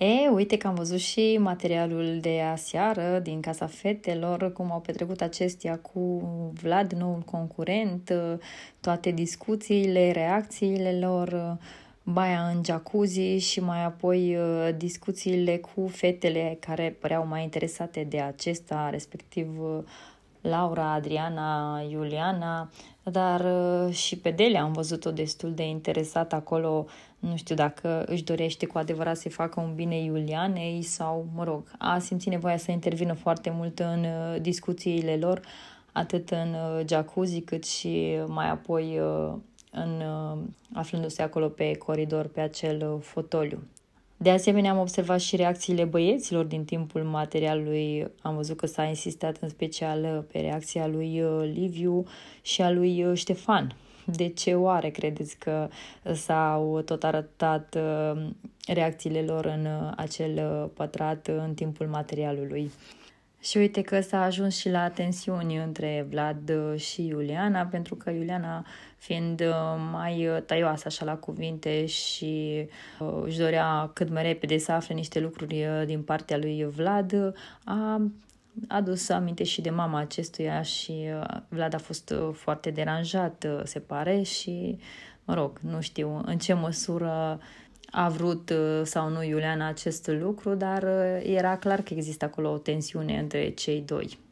E, uite că am văzut și materialul de aseară din Casa Fetelor, cum au petrecut acestea cu Vlad, noul concurent, toate discuțiile, reacțiile lor, baia în jacuzzi și mai apoi discuțiile cu fetele care păreau mai interesate de acesta, respectiv Laura, Adriana, Iuliana, dar uh, și pe Delia am văzut-o destul de interesată acolo. Nu știu dacă își dorește cu adevărat să-i facă un bine Iulianei sau, mă rog, a simțit nevoia să intervină foarte mult în uh, discuțiile lor, atât în uh, jacuzzi cât și mai apoi în, aflându-se acolo pe coridor, pe acel fotoliu. De asemenea, am observat și reacțiile băieților din timpul materialului. Am văzut că s-a insistat în special pe reacția lui uh, Liviu și a lui uh, Ștefan. De ce oare credeți că s-au tot arătat uh, reacțiile lor în acel pătrat în timpul materialului? Și uite că s-a ajuns și la tensiuni între Vlad uh, și Iuliana, pentru că Iuliana, fiind uh, mai uh, taioasă așa la cuvinte și își dorea cât mai repede să afle niște lucruri din partea lui Vlad, a adus aminte și de mama acestuia și Vlad a fost foarte deranjat, se pare, și, mă rog, nu știu în ce măsură a vrut uh, sau nu Iuliana acest lucru, dar uh, era clar că există acolo o tensiune între cei doi.